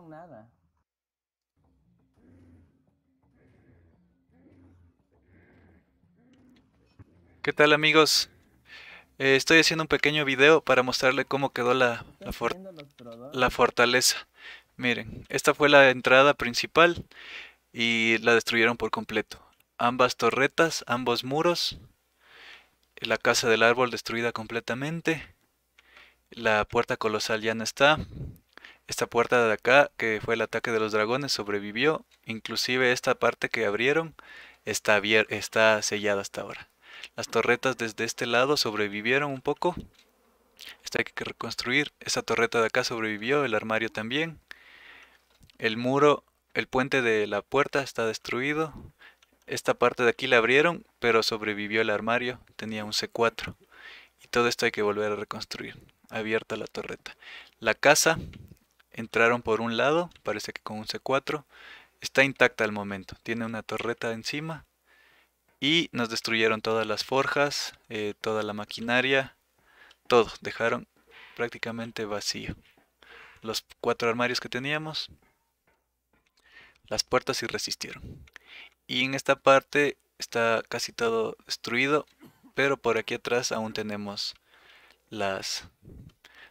nada. ¿Qué tal amigos? Eh, estoy haciendo un pequeño video para mostrarle cómo quedó la, la fortaleza. Miren, esta fue la entrada principal y la destruyeron por completo. Ambas torretas, ambos muros, la casa del árbol destruida completamente, la puerta colosal ya no está, esta puerta de acá, que fue el ataque de los dragones, sobrevivió. Inclusive esta parte que abrieron está, está sellada hasta ahora. Las torretas desde este lado sobrevivieron un poco. Esta hay que reconstruir. Esta torreta de acá sobrevivió, el armario también. El muro, el puente de la puerta está destruido. Esta parte de aquí la abrieron, pero sobrevivió el armario, tenía un C4. Y todo esto hay que volver a reconstruir. Abierta la torreta. La casa Entraron por un lado, parece que con un C4. Está intacta al momento, tiene una torreta encima. Y nos destruyeron todas las forjas, eh, toda la maquinaria, todo. Dejaron prácticamente vacío. Los cuatro armarios que teníamos, las puertas y resistieron. Y en esta parte está casi todo destruido, pero por aquí atrás aún tenemos las,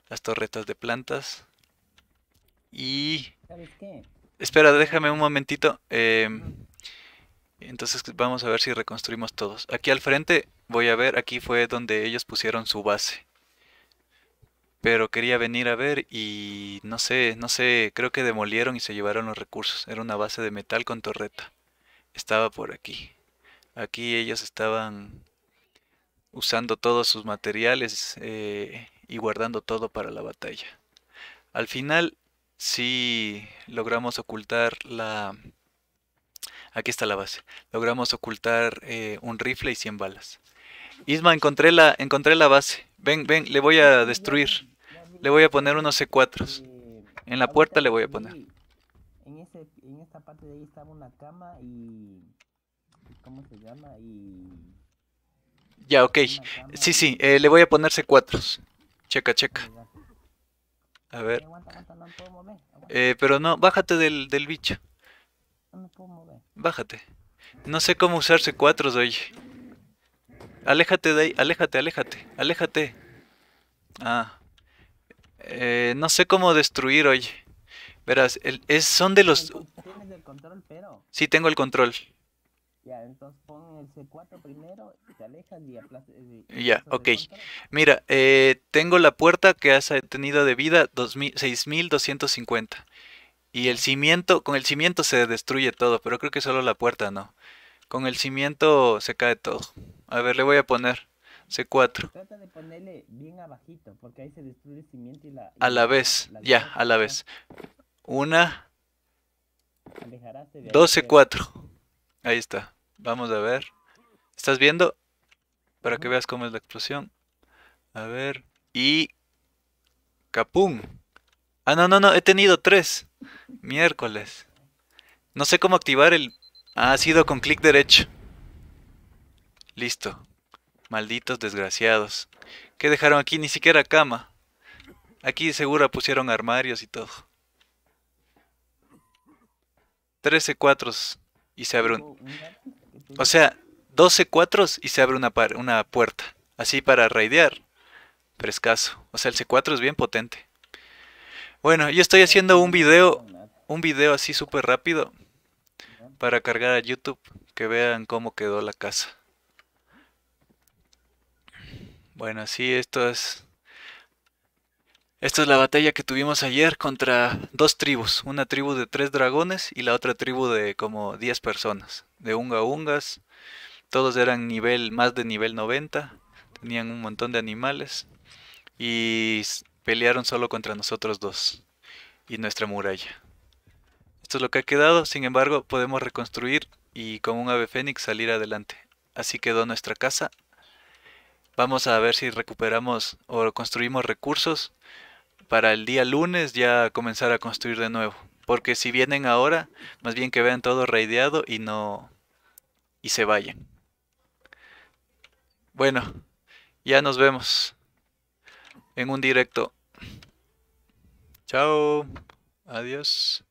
las torretas de plantas y... Espera, déjame un momentito. Em, entonces vamos a ver si reconstruimos todos. Aquí al frente voy a ver, aquí fue donde ellos pusieron su base. Pero quería venir a ver y no sé, no sé, creo que demolieron y se llevaron los recursos. Era una base de metal con torreta. Estaba por aquí. Aquí ellos estaban usando todos sus materiales eh, y guardando todo para la batalla. Al final sí logramos ocultar la... Aquí está la base. Logramos ocultar eh, un rifle y 100 balas. Isma, encontré la, encontré la base. Ven, ven, le voy a destruir. Le voy a poner unos C4s. En la puerta le voy a poner. En, ese, en esta parte de ahí estaba una cama y... ¿Cómo se llama? Y... Ya, ok. Sí, sí, eh, le voy a poner C4s. Checa, checa. A ver. Eh, pero no, bájate del, del bicho. Bájate. No sé cómo usar C4, oye. Aléjate de ahí, aléjate, aléjate, aléjate. Ah. Eh, no sé cómo destruir, oye. Verás, el, es, son de los... ¿Tienes el control, pero? Sí, tengo el control. Ya, entonces el C4 primero, te alejas y eh, ya, ok. Mira, eh, tengo la puerta que has tenido de vida 6250. Y el cimiento, con el cimiento se destruye todo, pero creo que solo la puerta no. Con el cimiento se cae todo. A ver, le voy a poner C4. Trata de ponerle bien abajito, porque ahí se destruye el cimiento y la... a la vez, ya, a la vez. Una... 12, 4. Ahí está. Vamos a ver. ¿Estás viendo? Para que veas cómo es la explosión. A ver. Y... Capum. Ah, no, no, no. He tenido tres. Miércoles. No sé cómo activar el... Ah, ha sido con clic derecho. Listo. Malditos desgraciados. ¿Qué dejaron aquí? Ni siquiera cama. Aquí seguro pusieron armarios y todo. 13 cuatros y se abre un... O sea, C4s y se abre una, una puerta. Así para raidear. Pero escaso. O sea, el C4 es bien potente. Bueno, yo estoy haciendo un video. Un video así súper rápido. Para cargar a YouTube. Que vean cómo quedó la casa. Bueno, así esto es esta es la batalla que tuvimos ayer contra dos tribus, una tribu de tres dragones y la otra tribu de como 10 personas, de unga ungas, todos eran nivel más de nivel 90, tenían un montón de animales y pelearon solo contra nosotros dos y nuestra muralla. Esto es lo que ha quedado, sin embargo podemos reconstruir y con un ave fénix salir adelante. Así quedó nuestra casa. Vamos a ver si recuperamos o construimos recursos para el día lunes ya comenzar a construir de nuevo. Porque si vienen ahora, más bien que vean todo raideado y no... y se vayan. Bueno, ya nos vemos en un directo. Chao, adiós.